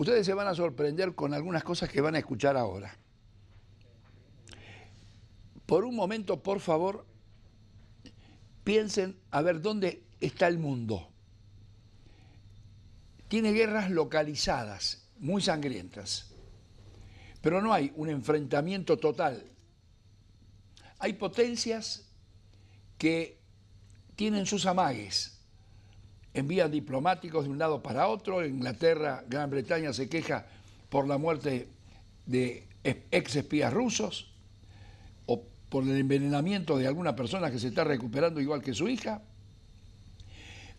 Ustedes se van a sorprender con algunas cosas que van a escuchar ahora. Por un momento, por favor, piensen a ver dónde está el mundo. Tiene guerras localizadas, muy sangrientas, pero no hay un enfrentamiento total. Hay potencias que tienen sus amagues, envían diplomáticos de un lado para otro, Inglaterra, Gran Bretaña se queja por la muerte de ex espías rusos o por el envenenamiento de alguna persona que se está recuperando igual que su hija.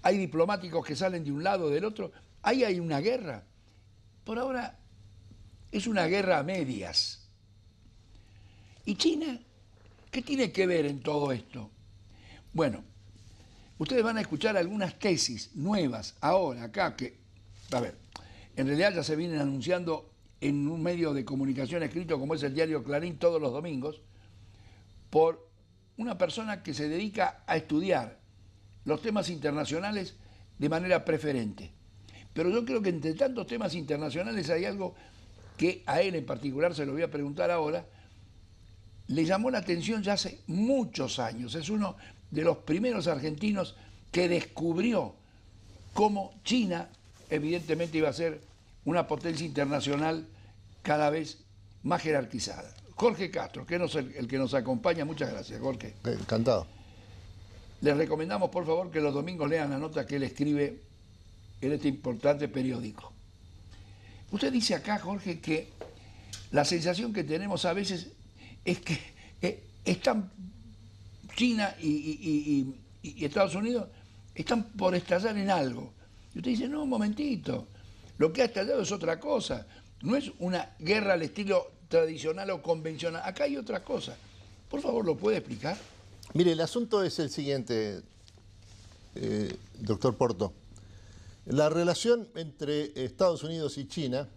Hay diplomáticos que salen de un lado o del otro. Ahí hay una guerra. Por ahora es una guerra a medias. ¿Y China? ¿Qué tiene que ver en todo esto? Bueno, Ustedes van a escuchar algunas tesis nuevas ahora, acá, que, a ver, en realidad ya se vienen anunciando en un medio de comunicación escrito como es el diario Clarín todos los domingos, por una persona que se dedica a estudiar los temas internacionales de manera preferente. Pero yo creo que entre tantos temas internacionales hay algo que a él en particular se lo voy a preguntar ahora, le llamó la atención ya hace muchos años. Es uno de los primeros argentinos que descubrió cómo China evidentemente iba a ser una potencia internacional cada vez más jerarquizada. Jorge Castro, que es el, que nos acompaña, muchas gracias, Jorge. Eh, encantado. Les recomendamos, por favor, que los domingos lean la nota que él escribe en este importante periódico. Usted dice acá, Jorge, que la sensación que tenemos a veces es que eh, están... tan China y, Estados Unidos están por estallar en algo. Y usted dice, no, un momentito, lo que ha estallado es otra cosa, no es una guerra al estilo tradicional o convencional, acá hay otra cosa. Por favor, ¿lo puede explicar? Mire, el asunto es el siguiente, eh, doctor Porto. La relación entre Estados Unidos y China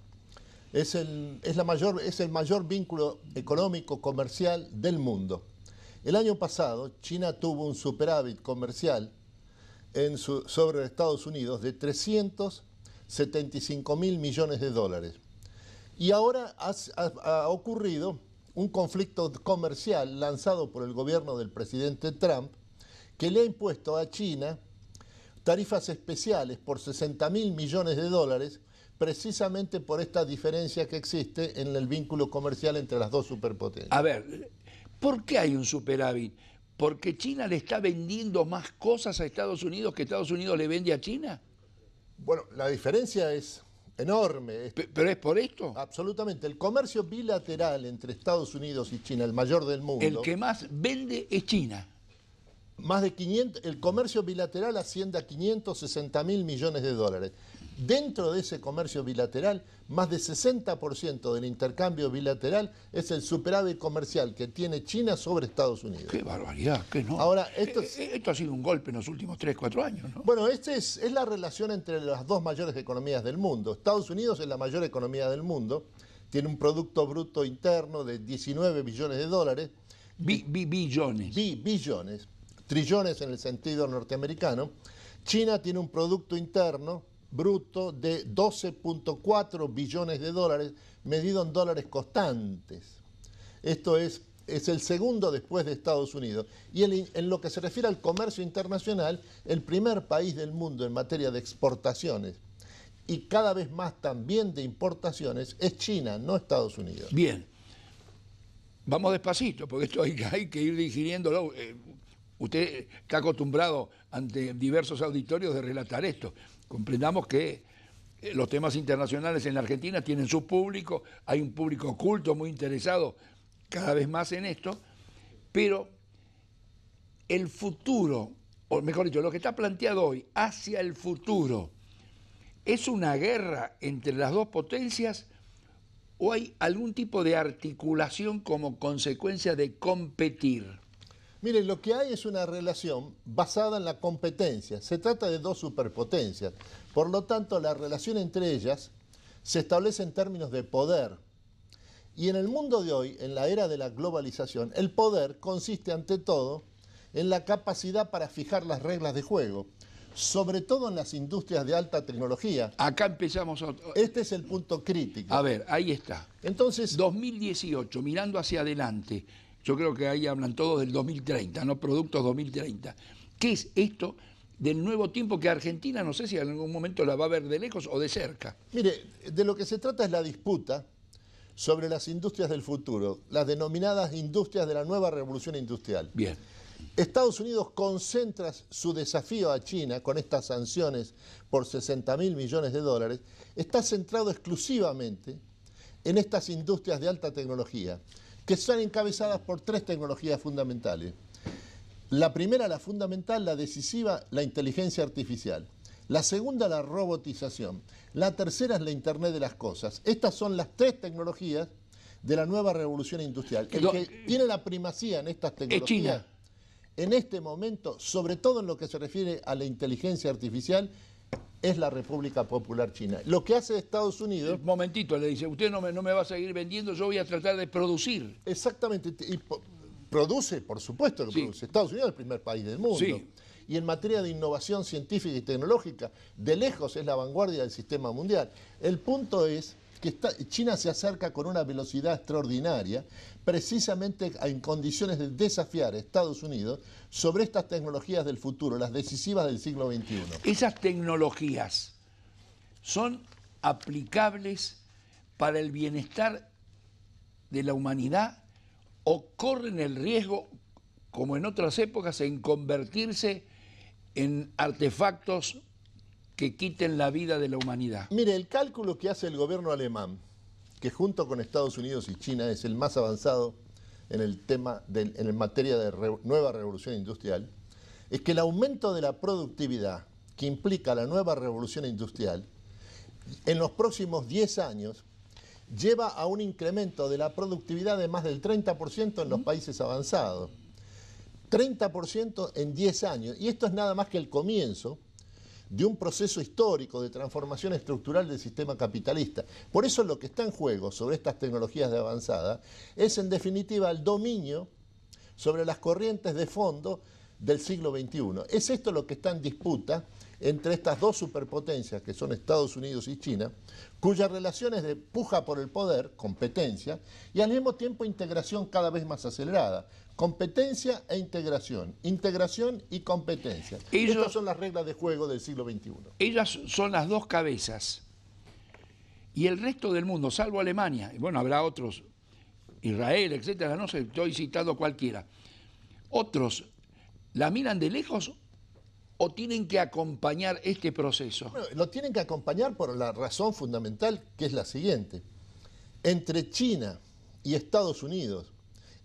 es es, la mayor, es el mayor vínculo económico, comercial del mundo. El año pasado, China tuvo un superávit comercial sobre Estados Unidos de 375 mil millones de dólares. Y ahora ha, ocurrido un conflicto comercial lanzado por el gobierno del presidente Trump que le ha impuesto a China tarifas especiales por 60 mil millones de dólares precisamente por esta diferencia que existe en el vínculo comercial entre las dos superpotencias. A ver, ¿Por qué hay un superávit? ¿Porque China le está vendiendo más cosas a Estados Unidos que Estados Unidos le vende a China? Bueno, la diferencia es enorme. ¿Pero es por esto? Absolutamente. El comercio bilateral entre Estados Unidos y China, el mayor del mundo. El que más vende es China más de 500, el comercio bilateral asciende a 560 mil millones de dólares. Dentro de ese comercio bilateral, más de 60% del intercambio bilateral es el superávit comercial que tiene China sobre Estados Unidos. ¡Qué barbaridad! ¿Qué no? Ahora, esto, eh, eh, esto ha sido un golpe en los últimos 3, 4 años. Bueno, esta es, la relación entre las dos mayores economías del mundo. Estados Unidos es la mayor economía del mundo, tiene un Producto Bruto Interno de 19 billones de dólares. Bi, bi, billones. billones trillones en el sentido norteamericano, China tiene un Producto Interno Bruto de 12.4 billones de dólares, medido en dólares constantes. Esto es, es el segundo después de Estados Unidos. Y en lo que se refiere al comercio internacional, el primer país del mundo en materia de exportaciones y cada vez más también de importaciones es China, no Estados Unidos. Bien. Vamos despacito, porque esto hay que ir digiriéndolo. Eh, Usted está acostumbrado ante diversos auditorios de relatar esto. Comprendamos que eh, los temas internacionales en la Argentina tienen su público, hay un público oculto muy interesado cada vez más en esto, pero el futuro, o mejor dicho, lo que está planteado hoy hacia el futuro, ¿es una guerra entre las dos potencias o hay algún tipo de articulación como consecuencia de competir? Mire, lo que hay es una relación basada en la competencia. Se trata de dos superpotencias. Por lo tanto, la relación entre ellas se establece en términos de poder. Y en el mundo de hoy, en la era de la globalización, el poder consiste ante todo en la capacidad para fijar las reglas de juego, sobre todo en las industrias de alta tecnología. Acá empezamos otro. Este es el punto crítico. A ver, ahí está. Entonces, 2018, mirando hacia adelante, yo creo que ahí hablan todos del 2030, ¿no? Productos 2030. ¿Qué es esto del nuevo tiempo que Argentina, no sé si en algún momento la va a ver de lejos o de cerca? Mire, de lo que se trata es la disputa sobre las industrias del futuro, las denominadas industrias de la nueva revolución industrial. Bien. Estados Unidos concentra su desafío a China con estas sanciones por 60 mil millones de dólares, está centrado exclusivamente en estas industrias de alta tecnología que están encabezadas por tres tecnologías fundamentales. La primera, la fundamental, la decisiva, la inteligencia artificial. La segunda, la robotización. La tercera es la Internet de las Cosas. Estas son las tres tecnologías de la nueva revolución industrial. El que tiene la primacía en estas tecnologías, en este momento, sobre todo en lo que se refiere a la inteligencia artificial, es la República Popular China. Lo que hace Estados Unidos... Un momentito, le dice, usted no me, no me va a seguir vendiendo, yo voy a tratar de producir. Exactamente, y produce, por supuesto que produce. Estados Unidos es el primer país del mundo. Y en materia de innovación científica y tecnológica, de lejos es la vanguardia del sistema mundial. El punto es que China se acerca con una velocidad extraordinaria, precisamente en condiciones de desafiar a Estados Unidos sobre estas tecnologías del futuro, las decisivas del siglo XXI. Esas tecnologías son aplicables para el bienestar de la humanidad o corren el riesgo, como en otras épocas, en convertirse en artefactos que quiten la vida de la humanidad. Mire, el cálculo que hace el gobierno alemán, que junto con Estados Unidos y China es el más avanzado en el tema, en materia de nueva revolución industrial, es que el aumento de la productividad que implica la nueva revolución industrial, en los próximos 10 años, lleva a un incremento de la productividad de más del 30% en los países avanzados. 30% en 10 años. Y esto es nada más que el comienzo de un proceso histórico de transformación estructural del sistema capitalista. Por eso lo que está en juego sobre estas tecnologías de avanzada es en definitiva el dominio sobre las corrientes de fondo del siglo XXI. Es esto lo que está en disputa entre estas dos superpotencias, que son Estados Unidos y China, cuyas relaciones de puja por el poder, competencia, y al mismo tiempo integración cada vez más acelerada. Competencia e integración, integración y competencia. Estas son las reglas de juego del siglo XXI. Ellas son las dos cabezas. Y el resto del mundo, salvo Alemania, bueno, habrá otros, Israel, etcétera, no sé, estoy citando cualquiera. Otros la miran de lejos o tienen que acompañar este proceso? lo tienen que acompañar por la razón fundamental que es la siguiente. Entre China y Estados Unidos,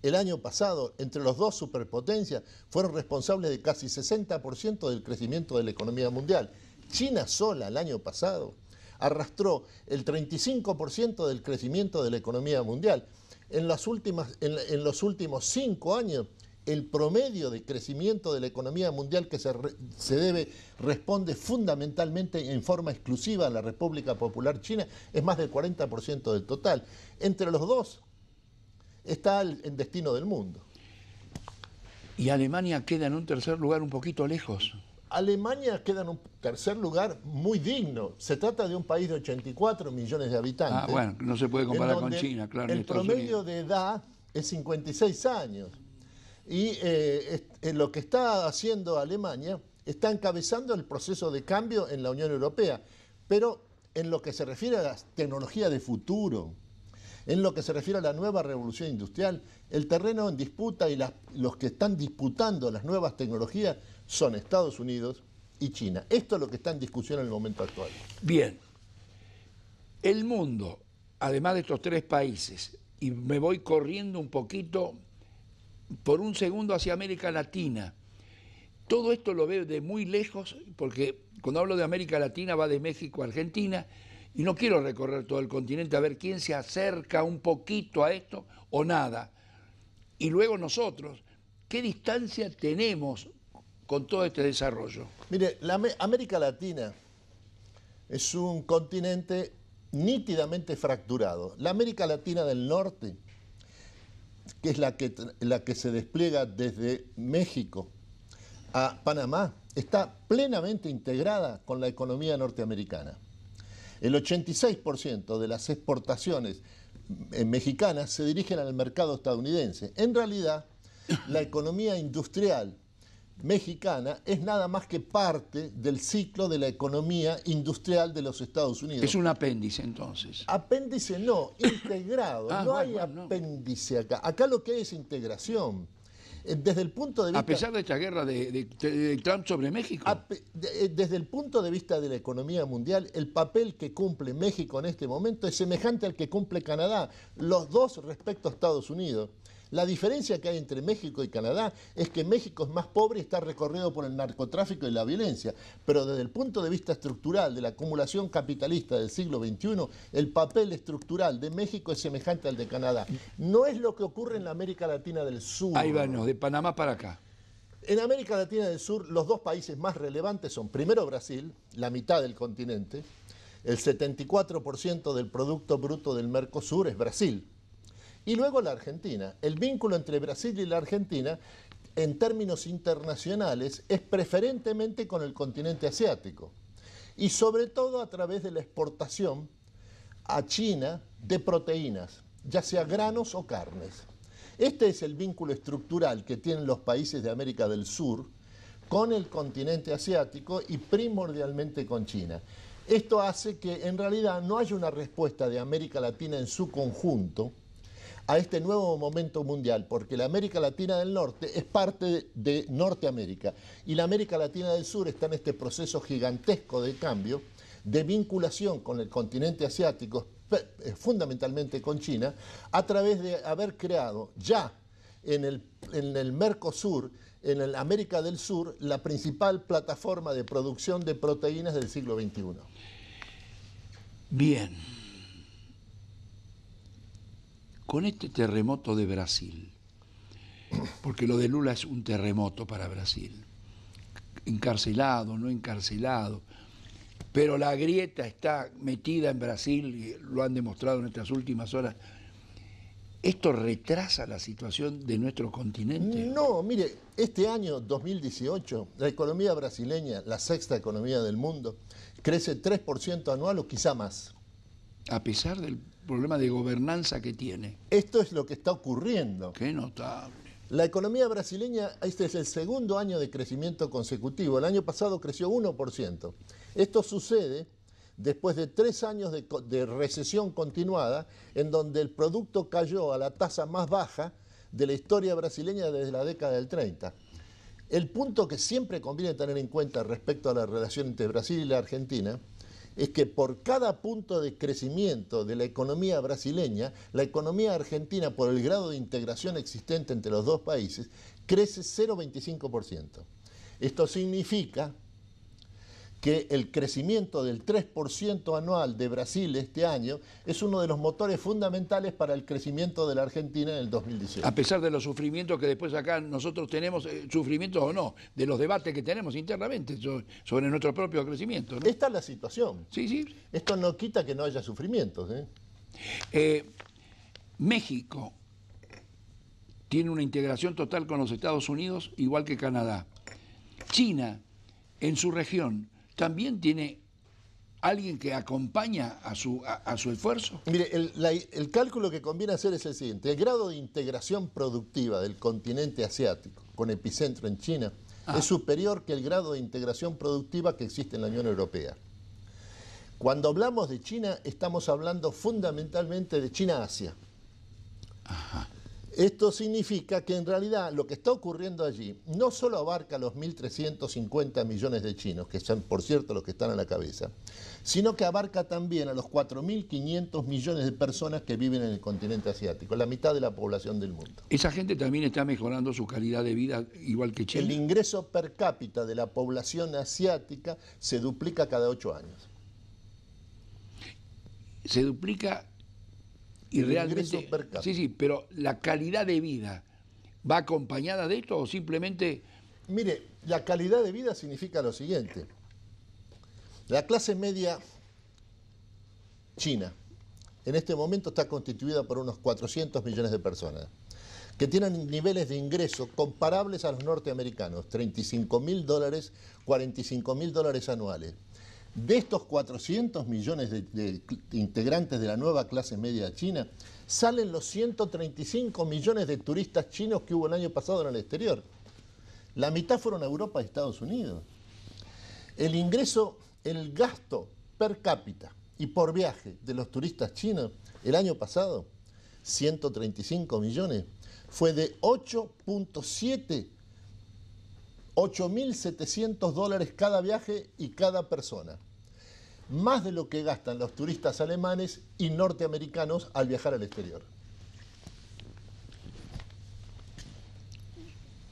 el año pasado, entre los dos superpotencias, fueron responsables de casi 60% del crecimiento de la economía mundial. China sola el año pasado arrastró el 35% del crecimiento de la economía mundial. En, en los últimos cinco años el promedio de crecimiento de la economía mundial que se, se, debe responde fundamentalmente en forma exclusiva a la República Popular China, es más del 40% del total. Entre los dos está el, destino del mundo. Y Alemania queda en un tercer lugar un poquito lejos. Alemania queda en un tercer lugar muy digno. Se trata de un país de 84 millones de habitantes. Ah, bueno, no se puede comparar con China, claro. El promedio de edad es 56 años. Y en eh, eh, lo que está haciendo Alemania está encabezando el proceso de cambio en la Unión Europea, pero en lo que se refiere a la tecnología de futuro, en lo que se refiere a la nueva revolución industrial, el terreno en disputa y los que están disputando las nuevas tecnologías son Estados Unidos y China. Esto es lo que está en discusión en el momento actual. Bien, el mundo, además de estos tres países, y me voy corriendo un poquito por un segundo hacia América Latina. Todo esto lo veo de muy lejos, porque cuando hablo de América Latina va de México a Argentina, y no quiero recorrer todo el continente a ver quién se acerca un poquito a esto o nada. Y luego nosotros, ¿qué distancia tenemos con todo este desarrollo? Mire, América Latina es un continente nítidamente fracturado. La América Latina del Norte que es la que, la que se despliega desde México a Panamá, está plenamente integrada con la economía norteamericana. El 86% de las exportaciones eh, mexicanas se dirigen al mercado estadounidense. En realidad, la economía industrial mexicana es nada más que parte del ciclo de la economía industrial de los Estados Unidos. Es un apéndice entonces. Apéndice no, ah, integrado. no hay apéndice acá. Acá lo que hay es integración. Eh, desde el punto de vista... A pesar de esta guerra de, Trump sobre México. Eh, desde el punto de vista de la economía mundial, el papel que cumple México en este momento es semejante al que cumple Canadá, los dos respecto a Estados Unidos. La diferencia que hay entre México y Canadá es que México es más pobre y está recorrido por el narcotráfico y la violencia, pero desde el punto de vista estructural de la acumulación capitalista del siglo XXI, el papel estructural de México es semejante al de Canadá. No es lo que ocurre en la América Latina del Sur. Ahí vanos, de Panamá para acá. En América Latina del Sur, los dos países más relevantes son primero Brasil, la mitad del continente, el 74% del Producto Bruto del Mercosur es Brasil, y luego la Argentina. El vínculo entre Brasil y la Argentina, en términos internacionales, es preferentemente con el continente asiático. Y sobre todo a través de la exportación a China de proteínas, ya sea granos o carnes. Este es el vínculo estructural que tienen los países de América del Sur con el continente asiático y primordialmente con China. Esto hace que en realidad no haya una respuesta de América Latina en su conjunto a este nuevo momento mundial, porque la América Latina del Norte es parte de Norteamérica y la América Latina del Sur está en este proceso gigantesco de cambio, de vinculación con el continente asiático, eh, fundamentalmente con China, a través de haber creado ya en el, Mercosur, en el América del Sur, la principal plataforma de producción de proteínas del siglo XXI. Bien con este terremoto de Brasil, porque lo de Lula es un terremoto para Brasil, encarcelado, no encarcelado, pero la grieta está metida en Brasil, y lo han demostrado en estas últimas horas. ¿Esto retrasa la situación de nuestro continente? No, mire, este año 2018, la economía brasileña, la sexta economía del mundo, crece 3% anual o quizá más a pesar del problema de gobernanza que tiene. Esto es lo que está ocurriendo. Qué notable. La economía brasileña, este es el segundo año de crecimiento consecutivo. El año pasado creció 1%. Esto sucede después de tres años de, de recesión continuada, en donde el producto cayó a la tasa más baja de la historia brasileña desde la década del 30. El punto que siempre conviene tener en cuenta respecto a la relación entre Brasil y la Argentina es que por cada punto de crecimiento de la economía brasileña, la economía argentina, por el grado de integración existente entre los dos países, crece 0,25%. Esto significa que el crecimiento del 3% anual de Brasil este año es uno de los motores fundamentales para el crecimiento de la Argentina en el 2018. A pesar de los sufrimientos que después acá nosotros tenemos, eh, sufrimientos o no, de los debates que tenemos internamente sobre, nuestro propio crecimiento. Esta es la situación. Sí, sí. Esto no quita que no haya sufrimientos. ¿eh? Eh, México tiene una integración total con los Estados Unidos, igual que Canadá. China, en su región, también tiene alguien que acompaña a su, a, su esfuerzo? Mire, el, cálculo que conviene hacer es el siguiente. El grado de integración productiva del continente asiático, con epicentro en China, ah. es superior que el grado de integración productiva que existe en la Unión Europea. Cuando hablamos de China, estamos hablando fundamentalmente de China-Asia. Esto significa que en realidad lo que está ocurriendo allí no solo abarca los 1.350 millones de chinos, que son por cierto los que están a la cabeza, sino que abarca también a los 4.500 millones de personas que viven en el continente asiático, la mitad de la población del mundo. Esa gente también está mejorando su calidad de vida igual que China. El ingreso per cápita de la población asiática se duplica cada ocho años. Se duplica y realmente sí sí pero la calidad de vida va acompañada de esto o simplemente mire la calidad de vida significa lo siguiente la clase media china en este momento está constituida por unos 400 millones de personas que tienen niveles de ingreso comparables a los norteamericanos, 35 mil dólares, 45 mil dólares anuales. De estos 400 millones de, integrantes de la nueva clase media china, salen los 135 millones de turistas chinos que hubo el año pasado en el exterior. La mitad fueron a Europa y Estados Unidos. El ingreso, el gasto per cápita y por viaje de los turistas chinos el año pasado, 135 millones, fue de 8.7 8.700 dólares cada viaje y cada persona. Más de lo que gastan los turistas alemanes y norteamericanos al viajar al exterior.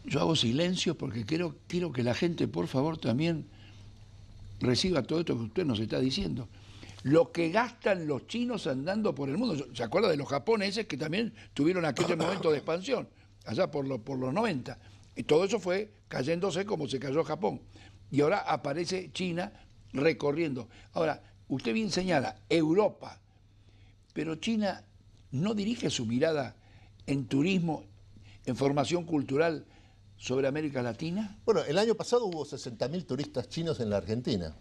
Yo hago silencio porque quiero, quiero que la gente, por favor, también reciba todo esto que usted nos está diciendo. Lo que gastan los chinos andando por el mundo. ¿Se acuerda de los japoneses que también tuvieron aquel momento de expansión? Allá por, por los 90 todo eso fue cayéndose como se cayó Japón. Y ahora aparece China recorriendo. Ahora, usted bien señala, Europa, pero China no dirige su mirada en turismo, en formación cultural sobre América Latina. Bueno, el año pasado hubo 60.000 turistas chinos en la Argentina.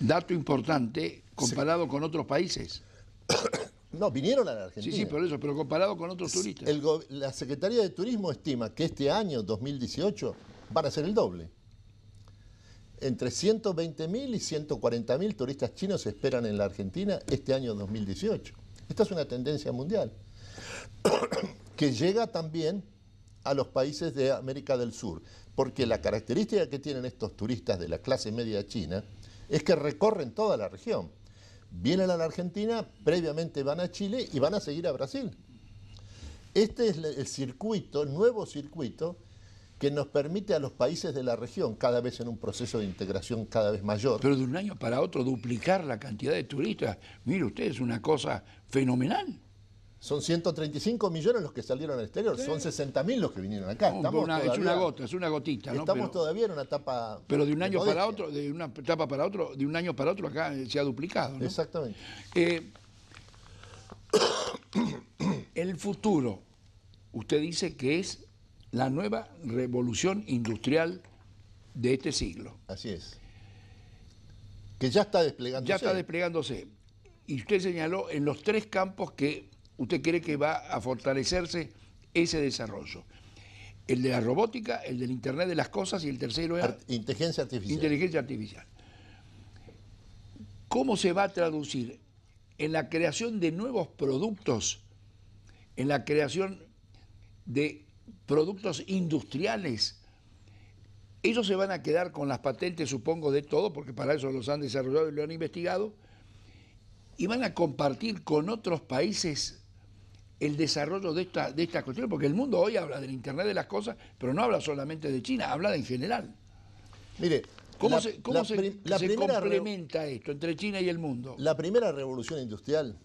Dato importante comparado con otros países. No, vinieron a la Argentina. Sí, sí, por eso, pero comparado con otros turistas. la Secretaría de Turismo estima que este año, 2018, van a ser el doble. Entre 120.000 y 140.000 turistas chinos se esperan en la Argentina este año 2018. Esta es una tendencia mundial que llega también a los países de América del Sur, porque la característica que tienen estos turistas de la clase media china es que recorren toda la región vienen a la Argentina, previamente van a Chile y van a seguir a Brasil. Este es el circuito, el nuevo circuito, que nos permite a los países de la región, cada vez en un proceso de integración cada vez mayor. Pero de un año para otro duplicar la cantidad de turistas, mire usted, es una cosa fenomenal. Son 135 millones los que salieron al exterior, son 60 mil los que vinieron acá. es una gota, es una gotita. ¿no? Estamos todavía en una etapa. Pero de un año para otro, de una etapa para otro, de un año para otro acá eh, se ha duplicado. Exactamente. Eh, el futuro, usted dice que es la nueva revolución industrial de este siglo. Así es. Que ya está desplegándose. Ya está desplegándose. Y usted señaló en los tres campos que usted cree que va a fortalecerse ese desarrollo. El de la robótica, el del Internet de las Cosas y el tercero es... inteligencia artificial. Inteligencia artificial. ¿Cómo se va a traducir en la creación de nuevos productos, en la creación de productos industriales? Ellos se van a quedar con las patentes, supongo, de todo, porque para eso los han desarrollado y lo han investigado, y van a compartir con otros países el desarrollo de esta, de porque el mundo hoy habla del Internet de las cosas, pero no habla solamente de China, habla en general. Mire, ¿cómo se complementa esto entre China y el mundo? La primera revolución industrial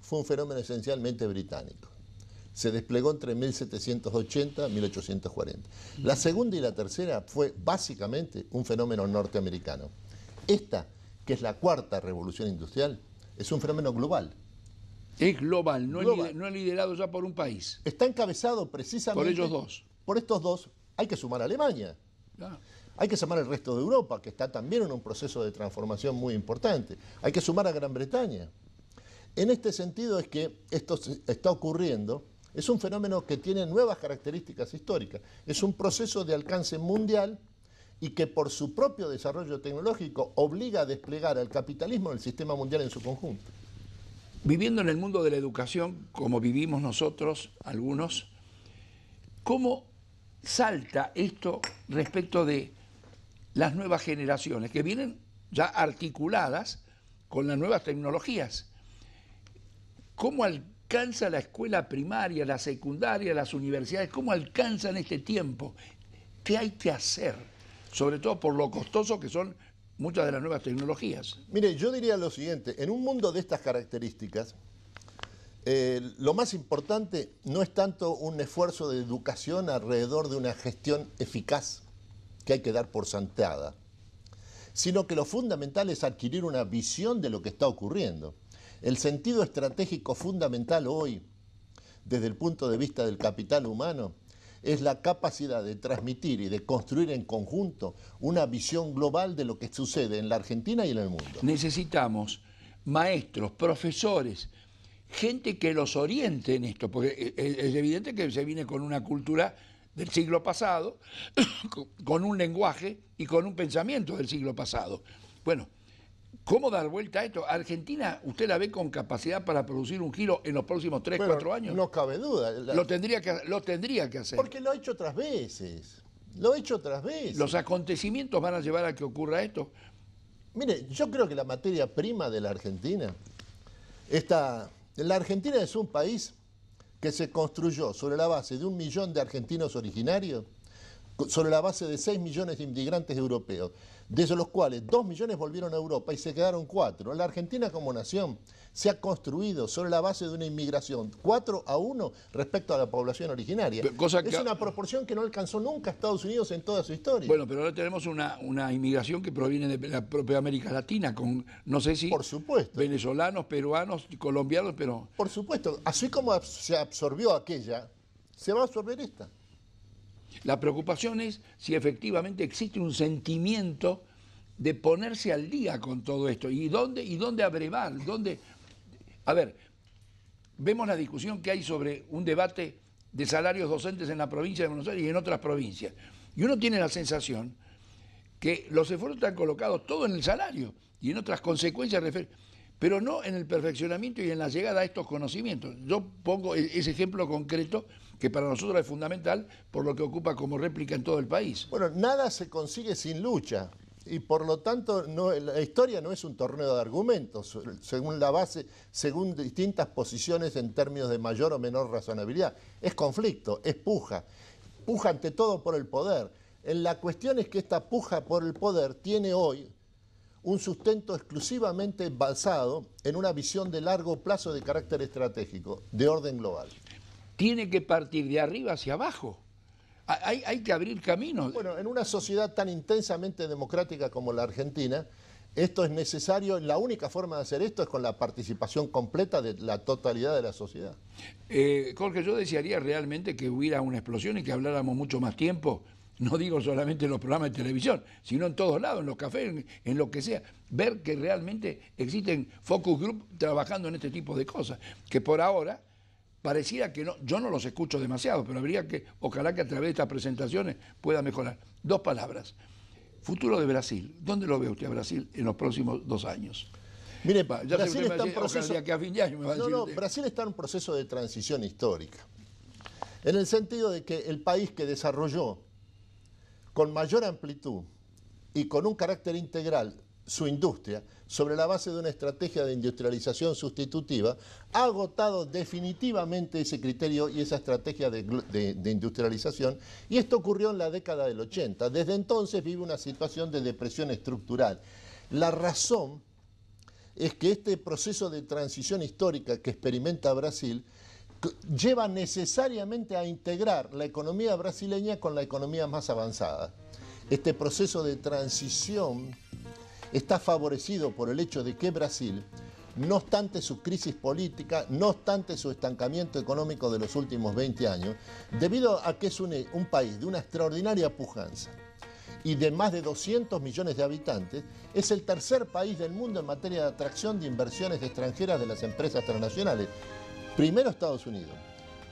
fue un fenómeno esencialmente británico. Se desplegó entre 1780 y 1840. La segunda y la tercera fue básicamente un fenómeno norteamericano. Esta, que es la cuarta revolución industrial, es un fenómeno global es global, no, Es, liderado ya por un país. Está encabezado precisamente... Por ellos dos. Por estos dos. Hay que sumar a Alemania. Hay que sumar al resto de Europa, que está también en un proceso de transformación muy importante. Hay que sumar a Gran Bretaña. En este sentido es que esto está ocurriendo, es un fenómeno que tiene nuevas características históricas, es un proceso de alcance mundial y que por su propio desarrollo tecnológico obliga a desplegar al capitalismo en el sistema mundial en su conjunto viviendo en el mundo de la educación, como vivimos nosotros, algunos, ¿cómo salta esto respecto de las nuevas generaciones que vienen ya articuladas con las nuevas tecnologías? ¿Cómo alcanza la escuela primaria, la secundaria, las universidades? ¿Cómo alcanzan este tiempo? ¿Qué hay que hacer? Sobre todo por lo costoso que son muchas de las nuevas tecnologías. Mire, yo diría lo siguiente, en un mundo de estas características, eh, lo más importante no es tanto un esfuerzo de educación alrededor de una gestión eficaz que hay que dar por santeada, sino que lo fundamental es adquirir una visión de lo que está ocurriendo. El sentido estratégico fundamental hoy, desde el punto de vista del capital humano, es la capacidad de transmitir y de construir en conjunto una visión global de lo que sucede en la Argentina y en el mundo. Necesitamos maestros, profesores, gente que los oriente en esto, porque e, e, es evidente que se viene con una cultura del siglo pasado, con un lenguaje y con un pensamiento del siglo pasado. Bueno, ¿Cómo dar vuelta a esto? ¿Argentina usted la ve con capacidad para producir un giro en los próximos 3, 4 años? No cabe duda. Lo, tendría que, lo tendría que hacer. Porque lo ha hecho otras veces. Lo ha hecho otras veces. ¿Los acontecimientos van a llevar a que ocurra esto? Mire, yo creo que la materia prima de la Argentina está... La Argentina es un país que se construyó sobre la base de un millón de argentinos originarios, sobre la base de 6 millones de inmigrantes europeos de los cuales dos millones volvieron a Europa y se quedaron cuatro La Argentina como nación se ha construido sobre la base de una inmigración 4 a uno respecto a la población originaria. Es una proporción que no alcanzó nunca Estados Unidos en toda su historia. Bueno, pero ahora tenemos una, una inmigración que proviene de la propia América Latina, con no sé si... Por supuesto. Venezolanos, peruanos, colombianos, pero... Por supuesto, así como se absorbió aquella, se va a absorber esta. La preocupación es si efectivamente existe un sentimiento de ponerse al día con todo esto. ¿Y dónde, y dónde abrevar? A ver, vemos la discusión que hay sobre un debate de salarios docentes en la provincia de Buenos Aires y en otras provincias. Y uno tiene la sensación que los esfuerzos están colocados todo en el salario y en otras consecuencias pero no en el perfeccionamiento y en la llegada a estos conocimientos. Yo pongo e-, ese ejemplo concreto que para nosotros es fundamental por lo que ocupa como réplica en todo el país. Bueno, nada se consigue sin lucha y por lo tanto la historia no es un torneo de argumentos, eh, según la base, según distintas posiciones en términos de mayor o menor razonabilidad. Es conflicto, es puja, puja ante todo por el poder. En la cuestión es que esta puja por el poder tiene hoy, un sustento exclusivamente basado en una visión de largo plazo de carácter estratégico, de orden global. Tiene que partir de arriba hacia abajo. Hay, que abrir caminos. Bueno, en una sociedad tan intensamente democrática como la Argentina, esto es necesario, la única forma de hacer esto es con la participación completa de la totalidad de la sociedad. Eh, Jorge, yo desearía realmente que hubiera una explosión y que habláramos mucho más tiempo, no digo solamente en los programas de televisión, sino en todos lados, en los cafés, en, lo que sea, ver que realmente existen focus group trabajando en este tipo de cosas, que por ahora pareciera que no, yo no los escucho demasiado, pero habría que, ojalá que a través de estas presentaciones pueda mejorar. Dos palabras. Futuro de Brasil, ¿dónde lo ve usted a Brasil en los próximos dos años? Mire, Brasil está en proceso. Brasil está en un proceso de transición histórica. En el sentido de que el país que desarrolló con mayor amplitud y con un carácter integral su industria sobre la base de una estrategia de industrialización sustitutiva, ha agotado definitivamente ese criterio y esa estrategia de, de, industrialización, y esto ocurrió en la década del 80. Desde entonces vive una situación de depresión estructural. La razón es que este proceso de transición histórica que experimenta Brasil lleva necesariamente a integrar la economía brasileña con la economía más avanzada. Este proceso de transición está favorecido por el hecho de que Brasil, no obstante su crisis política, no obstante su estancamiento económico de los últimos 20 años, debido a que es un, país de una extraordinaria pujanza, y de más de 200 millones de habitantes, es el tercer país del mundo en materia de atracción de inversiones extranjeras de las empresas transnacionales. Primero Estados Unidos,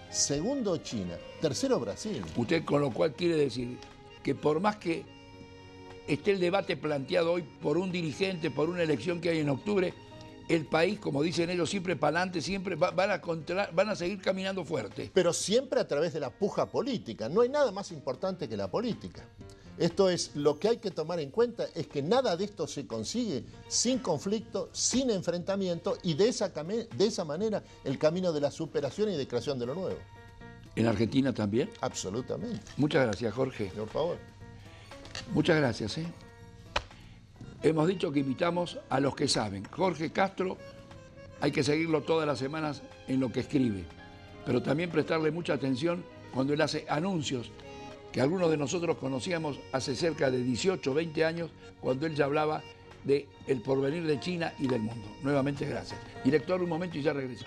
segundo China, tercero Brasil. Usted con lo cual quiere decir que por más que esté el debate planteado hoy por un dirigente, por una elección que hay en octubre, el país, como dicen ellos, siempre para adelante, siempre van, a van a seguir caminando fuerte. Pero siempre a través de la puja política. No hay nada más importante que la política. Esto es, lo que hay que tomar en cuenta es que nada de esto se consigue sin conflicto, sin enfrentamiento y de esa, de esa manera el camino de la superación y de creación de lo nuevo. ¿En Argentina también? Absolutamente. Muchas gracias, Jorge. Por favor. Muchas gracias. ¿eh? Hemos dicho que invitamos a los que saben. Jorge Castro, hay que seguirlo todas las semanas en lo que escribe, pero también prestarle mucha atención cuando él hace anuncios que algunos de nosotros conocíamos hace cerca de 18 20 años, cuando él ya hablaba de el porvenir de China y del mundo. Nuevamente, gracias. Director, un momento y ya regreso.